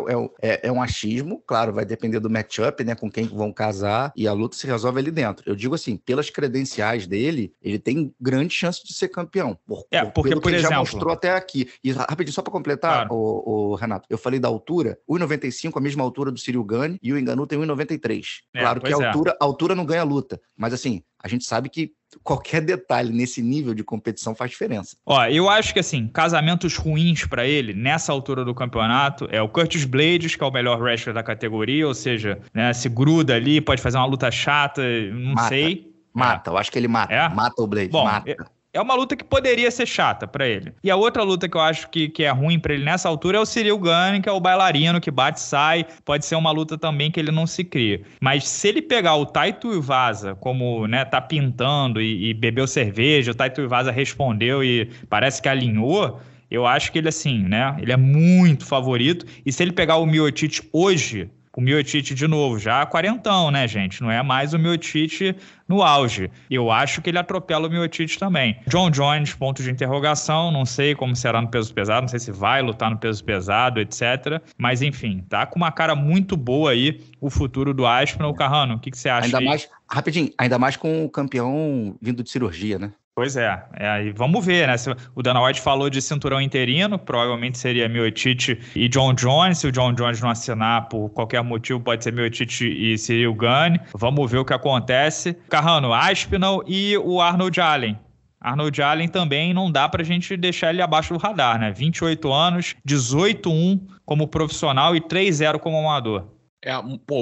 é, é, é um achismo. Claro, vai depender do matchup, né? Com quem vão casar. E a luta se resolve ali dentro. Eu digo assim, pelas credenciais dele, ele tem grande chance de ser campeão. Por, é, porque, por exemplo. já mostrou até aqui. E rapidinho, só para completar, claro. o, o, Renato, eu falei da altura. 90 1,95, a mesma altura do Cyril Gane, e o Enganu tem 1,93. É, claro que a é. altura, é. altura não ganha luta, mas assim, a gente sabe que qualquer detalhe nesse nível de competição faz diferença. Ó, eu acho que assim, casamentos ruins para ele nessa altura do campeonato é o Curtis Blades, que é o melhor wrestler da categoria, ou seja, né, se gruda ali, pode fazer uma luta chata, não mata, sei. Mata, é. eu acho que ele mata, é? é? mata o Blades, Bom, mata. É, é uma luta que poderia ser chata para ele. E a outra luta que eu acho que, que é ruim para ele nessa altura é o Cyril Gane, que é o bailarino que bate sai. Pode ser uma luta também que ele não se cria. Mas se ele pegar o Taito Vaza, como né, tá pintando e, e bebeu cerveja, o Taito Vaza respondeu e parece que alinhou, eu acho que ele, assim, né? Ele é muito favorito. E se ele pegar o Miotic hoje, o Miotite de novo, já quarentão, né, gente? Não é mais o Miotite no auge. Eu acho que ele atropela o Miotite também. John Jones, ponto de interrogação, não sei como será no peso pesado, não sei se vai lutar no peso pesado, etc. Mas enfim, tá com uma cara muito boa aí o futuro do O Carrano, o que, que você acha? Ainda mais, rapidinho, ainda mais com o campeão vindo de cirurgia, né? Pois é, é vamos ver, né? O Dana White falou de cinturão interino, provavelmente seria Miotite e John Jones. Se o John Jones não assinar por qualquer motivo, pode ser Miotite e Cyril Gane. Vamos ver o que acontece. Carrano, Aspinall e o Arnold Allen. Arnold Allen também não dá para a gente deixar ele abaixo do radar, né? 28 anos, 18-1 como profissional e 3-0 como amador. É, pô,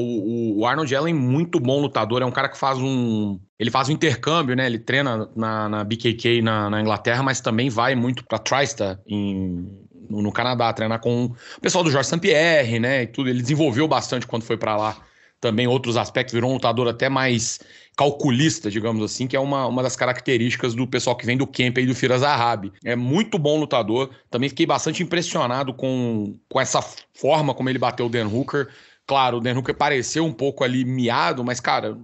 o, Arnold Allen é muito bom lutador, é um cara que faz um. Ele faz um intercâmbio, né? Ele treina na, na BKK na, na, Inglaterra, mas também vai muito pra Trista em, no, no, Canadá, treinar com o pessoal do Jorge Sampierre, né? E tudo. Ele desenvolveu bastante quando foi para lá também outros aspectos, virou um lutador até mais calculista, digamos assim, que é uma, uma das características do pessoal que vem do Kemp e do Firas Arabi. É muito bom lutador. Também fiquei bastante impressionado com, com essa forma como ele bateu o Dan Hooker. Claro, o né, Nenuco pareceu um pouco ali miado, mas, cara,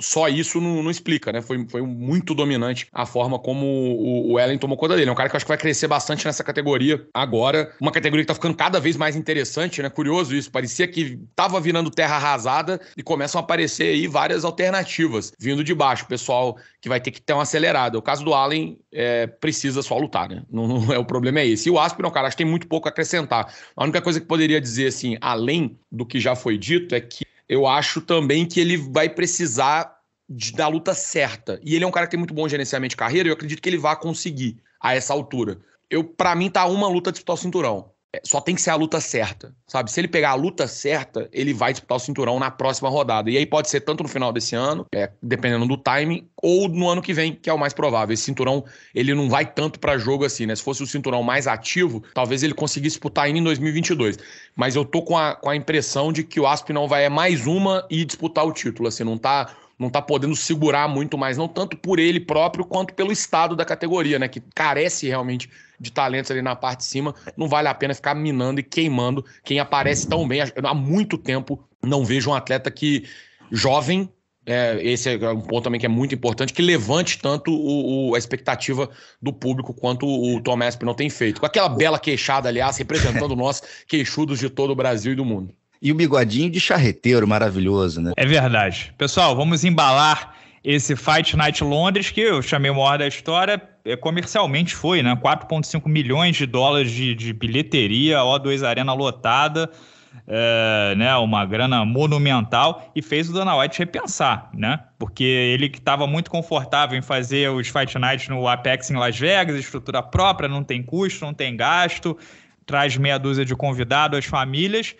só isso não, não, explica, né? Foi, foi muito dominante a forma como o, o Ellen tomou conta dele. É um cara que eu acho que vai crescer bastante nessa categoria agora. Uma categoria que tá ficando cada vez mais interessante, né? Curioso isso. Parecia que tava virando terra arrasada e começam a aparecer aí várias alternativas vindo de baixo. O pessoal que vai ter que ter uma acelerada. O caso do Allen é, precisa só lutar, né? Não, não, é, o problema é esse. E o um cara, acho que tem muito pouco a acrescentar. A única coisa que poderia dizer, assim, além do que já foi dito, é que eu acho também que ele vai precisar de, da luta certa. E ele é um cara que tem muito bom gerenciamento de carreira, e eu acredito que ele vai conseguir a essa altura. Eu, para mim, tá uma luta disputar o cinturão. É, só tem que ser a luta certa, sabe? Se ele pegar a luta certa, ele vai disputar o cinturão na próxima rodada. E aí pode ser tanto no final desse ano, é, dependendo do timing, ou no ano que vem, que é o mais provável. Esse cinturão, ele não vai tanto para jogo assim, né? Se fosse o cinturão mais ativo, talvez ele conseguisse disputar ainda em 2022. Mas eu tô com a, com a impressão de que o Asp não vai é mais uma e disputar o título, assim, não tá não está podendo segurar muito mais, não tanto por ele próprio quanto pelo estado da categoria, né? Que carece realmente de talentos ali na parte de cima. Não vale a pena ficar minando e queimando quem aparece tão bem. Há muito tempo não vejo um atleta que jovem. É, esse é um ponto também que é muito importante, que levante tanto o, o, a expectativa do público quanto o Tom Esp não tem feito. Com aquela bela queixada, aliás, representando nós, queixudos de todo o Brasil e do mundo e o bigodinho de charreteiro maravilhoso, né? É verdade. Pessoal, vamos embalar esse Fight Night Londres, que eu chamei o maior da história, é, comercialmente foi, né? 4,5 milhões de dólares de, de bilheteria, O2 Arena lotada, é, né? uma grana monumental, e fez o Dana White repensar, né? Porque ele que estava muito confortável em fazer os Fight Nights no Apex em Las Vegas, estrutura própria, não tem custo, não tem gasto, traz meia dúzia de convidados, as famílias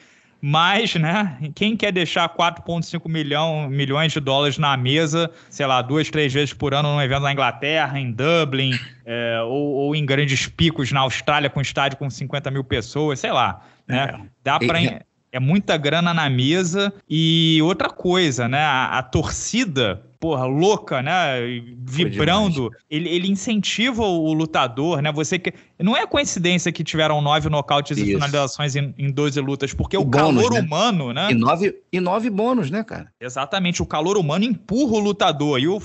mas, né, quem quer deixar 4,5 milhão, milhões de dólares na mesa, sei lá, duas, três vezes por ano num evento na Inglaterra, em Dublin, é, ou, ou, em grandes picos na Austrália com um estádio com 50 mil pessoas, sei lá. Né? É. Dá para. É muita grana na mesa. E outra coisa, né? a, a torcida porra, louca, né? Vibrando. Ele, ele, incentiva o lutador, né? Você que... Não é coincidência que tiveram nove nocautes Isso. e finalizações em, em 12 lutas, porque e o bônus, calor né? humano, né? E nove, e nove bônus, né, cara? Exatamente, o calor humano empurra o lutador. E o,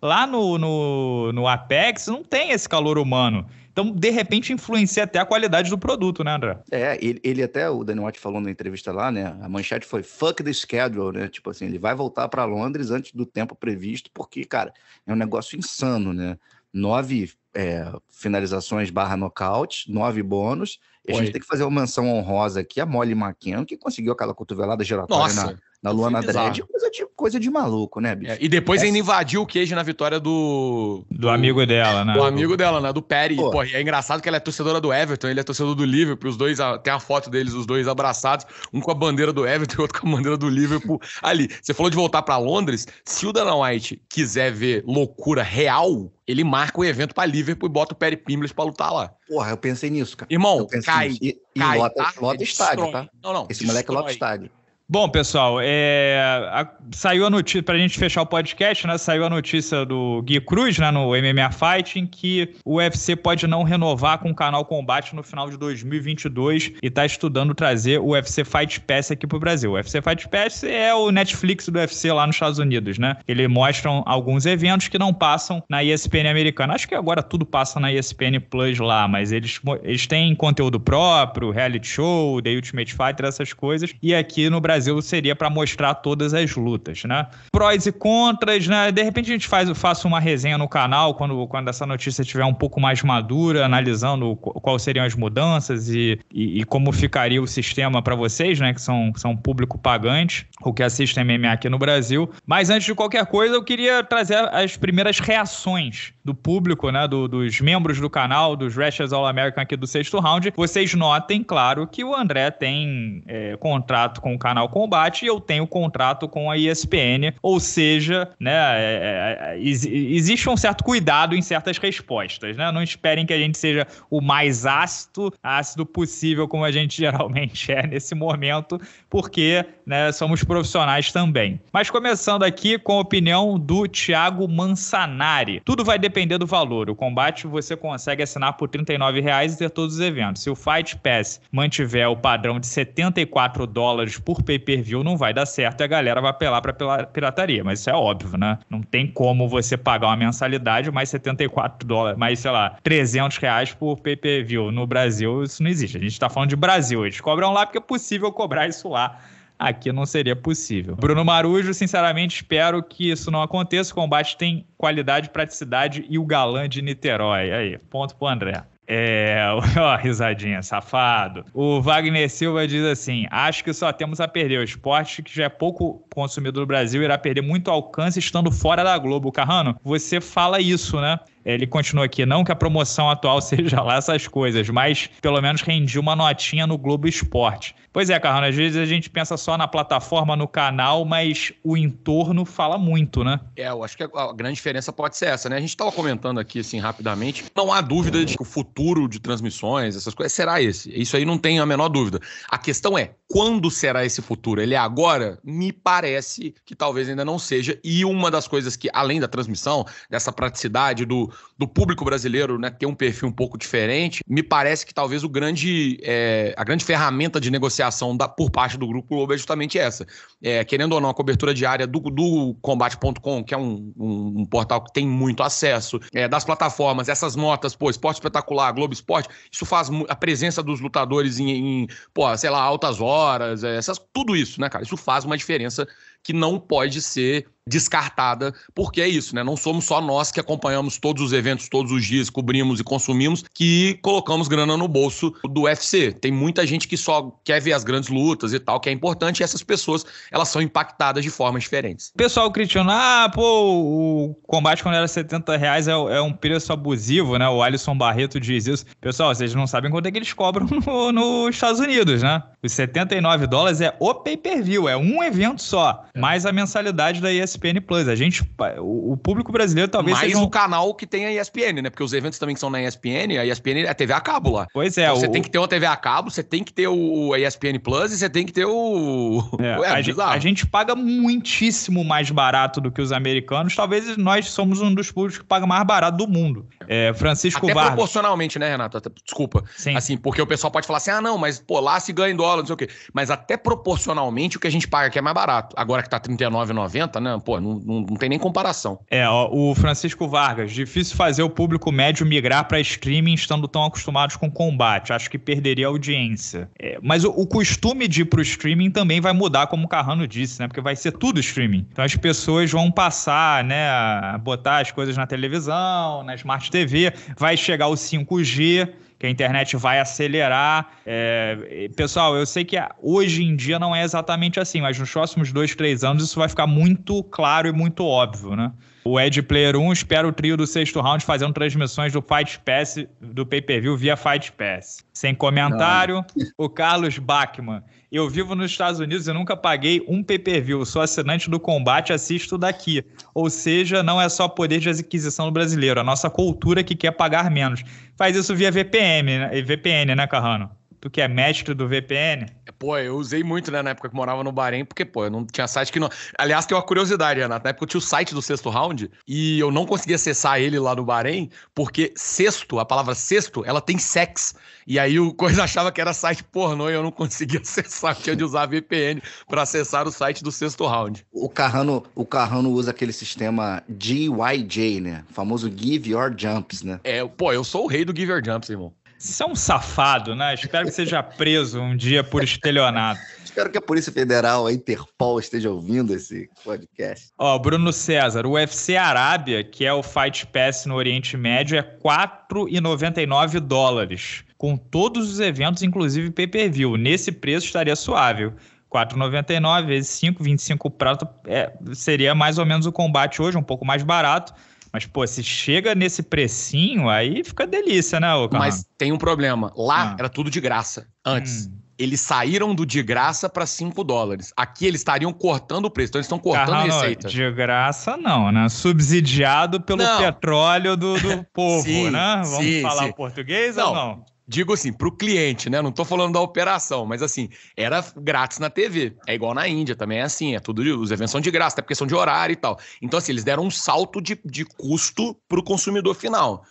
lá no, no, no Apex não tem esse calor humano. Então, de repente, influencia até a qualidade do produto, né, André? É, ele, ele até, o Daniel Watt falou na entrevista lá, né? A manchete foi fuck the schedule, né? Tipo assim, ele vai voltar para Londres antes do tempo previsto, porque, cara, é um negócio insano, né? Nove é, finalizações barra nocaute, nove bônus. E a gente tem que fazer uma menção honrosa aqui, a Molly McKenna, que conseguiu aquela cotovelada giratória Nossa. na na Luana Dredd, é coisa de, coisa de maluco, né, bicho? É, e depois Essa... É. ainda invadiu o queijo na vitória do... Do amigo dela, né? Do amigo dela, né? Do Perry. Pô. Pô, é engraçado que ela é torcedora do Everton, ele é torcedor do Liverpool, os dois, tem a foto deles, os dois abraçados, um com a bandeira do Everton e outro com a bandeira do Liverpool ali. Você falou de voltar para Londres, se o Dana White quiser ver loucura real, ele marca o evento para Liverpool e bota o Perry Pimbles para lutar lá. Porra, eu pensei nisso, cara. Irmão, cai, nisso. E, cai, e lota, tá? lota estádio, destrói. tá? Não, não. Esse destrói. moleque lota estádio. Bom, pessoal, é, a, saiu a notícia, para a gente fechar o podcast, né? Saiu a notícia do Gui Cruz, né, no MMA Fighting, que o UFC pode não renovar com o canal Combate no final de 2022 e está estudando trazer o UFC Fight Pass aqui pro Brasil. O UFC Fight Pass é o Netflix do UFC lá nos Estados Unidos, né? Ele mostram alguns eventos que não passam na ESPN americana. Acho que agora tudo passa na ESPN Plus lá, mas eles, eles têm conteúdo próprio, reality show, The Ultimate Fighter, essas coisas. E aqui no Brasil Brasil seria para mostrar todas as lutas, né? Prós e contras, né? De repente a gente faz, faça uma resenha no canal quando, quando essa notícia estiver um pouco mais madura, analisando quais seriam as mudanças e, e, e como ficaria o sistema para vocês, né? Que são, são público pagante ou que assistem MMA aqui no Brasil. Mas antes de qualquer coisa, eu queria trazer as primeiras reações do público, né? Do, dos membros do canal, dos Rashes All American aqui do sexto round. Vocês notem, claro, que o André tem é, contrato com o canal Canal Combate e eu tenho contrato com a ESPN, ou seja, né, é, é, é existe um certo cuidado em certas respostas, né? Não esperem que a gente seja o mais ácido, ácido possível, como a gente geralmente é nesse momento, porque né, somos profissionais também. Mas começando aqui com a opinião do Thiago Mansanari. Tudo vai depender do valor. O combate você consegue assinar por R$ 39 e ter todos os eventos. Se o Fight Pass mantiver o padrão de 74 dólares por pessoa, pay-per-view não vai dar certo e a galera vai apelar para pirataria, mas isso é óbvio, né? Não tem como você pagar uma mensalidade mais 74 dólares, mais, sei lá, 300 reais por pay-per-view. No Brasil, isso não existe. A gente está falando de Brasil. Eles cobram lá porque é possível cobrar isso lá aqui não seria possível. Bruno Marujo, sinceramente, espero que isso não aconteça. O combate tem qualidade, praticidade e o galã de Niterói. Aí, ponto pro André. É, ó, risadinha, safado. O Wagner Silva diz assim: acho que só temos a perder. O esporte, que já é pouco consumido no Brasil, irá perder muito alcance estando fora da Globo. Carrano, você fala isso, né? Ele continua aqui, não que a promoção atual seja lá essas coisas, mas pelo menos rendi uma notinha no Globo Esporte. Pois é, Carrano, às vezes a gente pensa só na plataforma, no canal, mas o entorno fala muito, né? É, eu acho que a grande diferença pode ser essa, né? A gente estava comentando aqui, assim, rapidamente, não há dúvida de que o futuro de transmissões, essas coisas, será esse. Isso aí não tem a menor dúvida. A questão é, quando será esse futuro? Ele é agora? Me parece que talvez ainda não seja. E uma das coisas que, além da transmissão, dessa praticidade do do público brasileiro né, ter um perfil um pouco diferente, me parece que talvez o grande, é, a grande ferramenta de negociação da, por parte do Grupo Globo é justamente essa. É, querendo ou não, a cobertura diária do, do combate.com, que é um, um, um, portal que tem muito acesso, é, das plataformas, essas notas, pô, Esporte Espetacular, Globo Esporte, isso faz a presença dos lutadores em, em pô, sei lá, altas horas, é, essas, tudo isso, né, cara? Isso faz uma diferença que não pode ser descartada, porque é isso, né? Não somos só nós que acompanhamos todos os eventos todos os dias, cobrimos e consumimos, que colocamos grana no bolso do UFC. Tem muita gente que só quer ver as grandes lutas e tal, que é importante, e essas pessoas, elas são impactadas de formas diferentes. pessoal criticando, ah, pô, o combate quando era 70 reais é, é, um preço abusivo, né? O Alisson Barreto diz isso. Pessoal, vocês não sabem quanto é que eles cobram no, nos Estados Unidos, né? Os 79 dólares é o pay-per-view, é um evento só, é. mais a mensalidade da ESPN ESPN Plus. A gente, o, público brasileiro talvez. Mais seja um... o canal que tem a ESPN, né? Porque os eventos também que são na ESPN, a ESPN é TV a cabo lá. Pois é. Então, o... Você tem que ter uma TV a cabo, você tem que ter o ESPN Plus e você tem que ter o. É, Ué, a, é gente, a, gente, paga muitíssimo mais barato do que os americanos. Talvez nós somos um dos públicos que paga mais barato do mundo. É, Francisco Até proporcionalmente, né, Renato? Até, desculpa. Sim. Assim, porque o pessoal pode falar assim, ah, não, mas pô, lá se ganha em dólar, não sei o quê. Mas até proporcionalmente o que a gente paga aqui é mais barato. Agora que tá R$39,90, né? Pô, não, não, não, tem nem comparação. É, ó, o Francisco Vargas, difícil fazer o público médio migrar para streaming estando tão acostumados com combate. Acho que perderia a audiência. É, mas o, o, costume de ir pro streaming também vai mudar, como o Carrano disse, né? Porque vai ser tudo streaming. Então as pessoas vão passar, né, a botar as coisas na televisão, na smart TV, vai chegar o 5G, que a internet vai acelerar. É, pessoal, eu sei que hoje em dia não é exatamente assim, mas nos próximos dois, três anos isso vai ficar muito claro e muito óbvio, né? O Ed Player 1 espera o trio do sexto round fazendo transmissões do Fight Pass, do pay-per-view via Fight Pass. Sem comentário, não. o Carlos Bachmann. Eu vivo nos Estados Unidos e nunca paguei um pay-per-view. Sou assinante do combate, assisto daqui. Ou seja, não é só poder de aquisição do brasileiro, é a nossa cultura que quer pagar menos. Faz isso via VPN, né? VPN, né, Carrano? Tu que é mestre do VPN? Pô, eu usei muito, né, na época que morava no Bahrein, porque, pô, eu não tinha site que não. Aliás, tem uma curiosidade, Ana. Na época eu tinha o site do sexto round e eu não conseguia acessar ele lá no Bahrein, porque sexto, a palavra sexto, ela tem sex. E aí o Coisa achava que era site pornô e eu não conseguia acessar, tinha de usar VPN para acessar o site do sexto round. O Carrano, o Carrano usa aquele sistema GYJ, né? O famoso Give Your Jumps, né? É, pô, eu sou o rei do Give Your Jumps, irmão. Isso é um safado, né? Espero que seja preso um dia por estelionato. Espero que a Polícia Federal, a Interpol, esteja ouvindo esse podcast. Ó, Bruno César, o UFC Arábia, que é o Fight Pass no Oriente Médio, é 4,99 dólares. Com todos os eventos, inclusive pay-per-view. Nesse preço estaria suave. 4,99 vezes 5, 25 prata é, seria mais ou menos o combate hoje, um pouco mais barato mas, pô, se chega nesse precinho, aí fica delícia, né, ô Mas tem um problema. Lá ah. era tudo de graça, antes. Hum eles saíram do de graça para 5 dólares. Aqui eles estariam cortando o preço, então eles estão cortando Carrão, a receita. De graça não, né? Subsidiado pelo não. petróleo do, do povo, sim, né? Vamos sim, falar sim. português não, ou não? digo assim, para o cliente, né? Não estou falando da operação, mas assim, era grátis na TV. É igual na Índia também, é assim, é tudo. Os eventos são de graça, até porque são de horário e tal. Então, assim, eles deram um salto de, de custo para o consumidor final,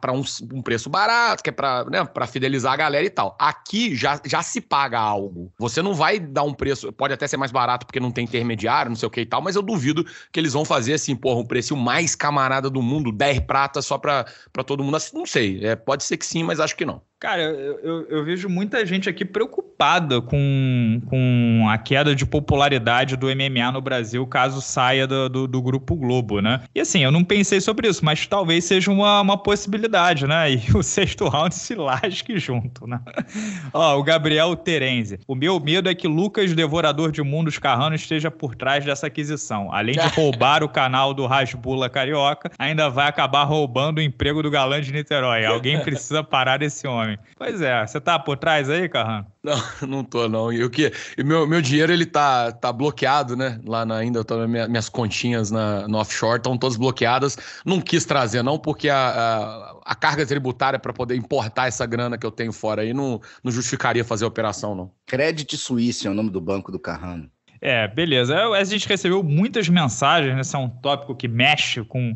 para um, um, preço barato, que é para né, pra fidelizar a galera e tal. Aqui já, já se paga algo. Você não vai dar um preço, pode até ser mais barato porque não tem intermediário, não sei o que e tal, mas eu duvido que eles vão fazer assim, porra, um preço mais camarada do mundo, 10 pratas só para todo mundo. Assim, não sei, é, pode ser que sim, mas acho que não. Cara, eu, eu, eu, vejo muita gente aqui preocupada com, com a queda de popularidade do MMA no Brasil caso saia do, do, do Grupo Globo, né? E assim, eu não pensei sobre isso, mas talvez seja uma, uma possibilidade, né? E o sexto round se lasque junto, né? Ó, o Gabriel Terenzi. O meu medo é que Lucas, Devorador de Mundos Carrano, esteja por trás dessa aquisição. Além de roubar o canal do Rasbula Carioca, ainda vai acabar roubando o emprego do galã de Niterói. Alguém precisa parar esse homem homem. Pois é, você tá por trás aí, Carrano? Não, não tô, não. E o que? Meu, meu dinheiro, ele tá, tá bloqueado, né? Lá na, ainda, eu tô, minha, minhas continhas na, no offshore estão todas bloqueadas. Não quis trazer, não, porque a, a, a carga tributária para poder importar essa grana que eu tenho fora aí não, não justificaria fazer a operação, não. Crédito Suíça é o nome do banco do Carrano. É, beleza. É, a gente recebeu muitas mensagens, né? Esse é um tópico que mexe com,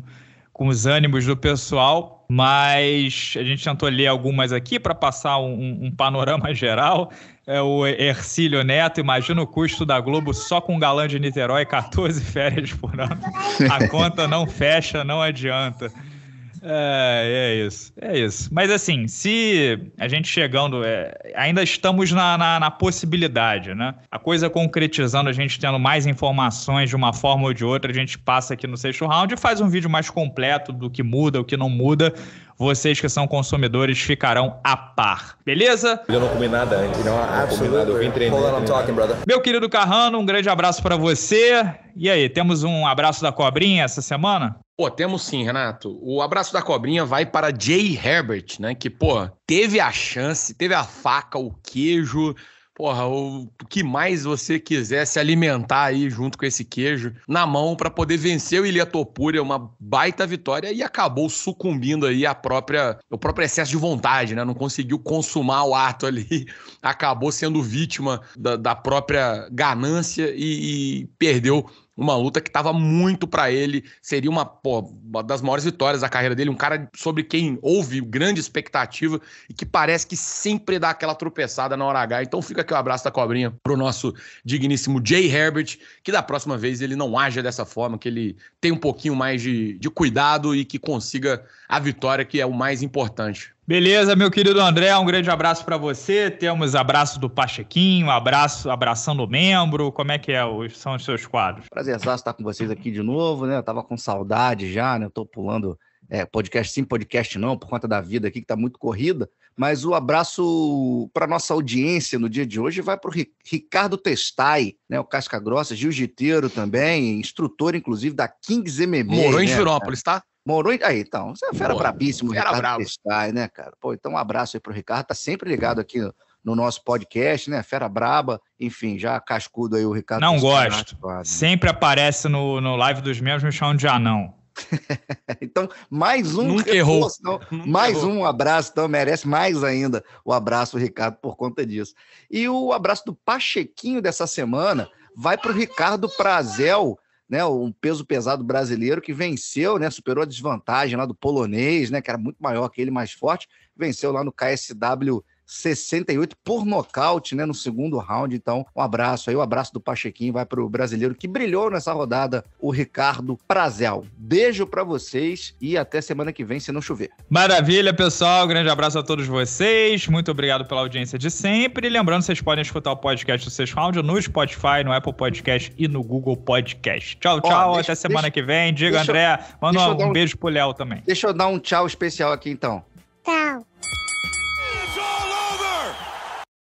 com os ânimos do pessoal mas a gente tentou ler algumas aqui para passar um, um, panorama geral. É o Ercílio Neto, imagina o custo da Globo só com galã de Niterói, 14 férias por ano. A conta não fecha, não adianta. É, é isso, é isso. Mas assim, se a gente chegando, é, ainda estamos na, na, na, possibilidade, né? A coisa concretizando, a gente tendo mais informações de uma forma ou de outra, a gente passa aqui no sexto round e faz um vídeo mais completo do que muda, o que não muda. Vocês que são consumidores ficarão a par, beleza? Eu não comi nada antes. Não, absolutamente. Eu vim Meu querido Carrano, um grande abraço para você. E aí, temos um abraço da cobrinha essa semana? Pô, temos sim, Renato. O abraço da cobrinha vai para Jay Herbert, né? Que, pô, teve a chance, teve a faca, o queijo, porra, o que mais você quiser se alimentar aí junto com esse queijo na mão para poder vencer o Ilha Topuria, uma baita vitória e acabou sucumbindo aí a própria o próprio excesso de vontade, né? Não conseguiu consumar o ato ali, acabou sendo vítima da, da própria ganância e, e perdeu uma luta que estava muito para ele, seria uma, pô, uma, das maiores vitórias da carreira dele, um cara sobre quem houve grande expectativa e que parece que sempre dá aquela tropeçada na hora H. Então fica aqui o um abraço da cobrinha pro nosso digníssimo Jay Herbert, que da próxima vez ele não haja dessa forma, que ele tenha um pouquinho mais de, de cuidado e que consiga a vitória, que é o mais importante. Beleza, meu querido André, um grande abraço para você. Temos abraço do Pachequinho, abraço abração do membro. Como é que é, os, são os seus quadros? Prazer estar com vocês aqui de novo, né? Eu tava com saudade já, né? Eu tô pulando é, podcast sim, podcast não, por conta da vida aqui que tá muito corrida. Mas o abraço para nossa audiência no dia de hoje vai para o Ricardo Testai, né? O casca grossa, jiu-jiteiro também, instrutor inclusive da Kings MMA. Morou em né, Girópolis, tá? Morou Aí, então, você é fera Boa, brabíssimo, fera Ricardo bravo. Pescai, né, cara? Pô, então um abraço aí pro Ricardo, tá sempre ligado aqui no nosso podcast, né? Fera braba, enfim, já cascudo aí o Ricardo. Não gosto. Ah, sempre aparece no, no live dos membros me chamando de anão. então, mais um Nunca errou. mais errou. um abraço, então merece mais ainda o abraço, Ricardo, por conta disso. E o abraço do Pachequinho dessa semana vai para o Ricardo Prazel, né, um peso pesado brasileiro que venceu, né, superou a desvantagem lá do polonês, né, que era muito maior que ele, mais forte, venceu lá no KSW 68 por nocaute, né, no segundo round. Então, um abraço aí, o um abraço do Pachequinho vai para o brasileiro que brilhou nessa rodada, o Ricardo Prazel. Beijo para vocês e até semana que vem, se não chover. Maravilha, pessoal. Grande abraço a todos vocês. Muito obrigado pela audiência de sempre. E lembrando, vocês podem escutar o podcast do Sexto Round no Spotify, no Apple Podcast e no Google Podcast. Tchau, tchau. Ó, deixa, até semana deixa, que vem. Diga, André, manda um, um beijo pro Léo também. Deixa eu dar um tchau especial aqui, então. Tchau.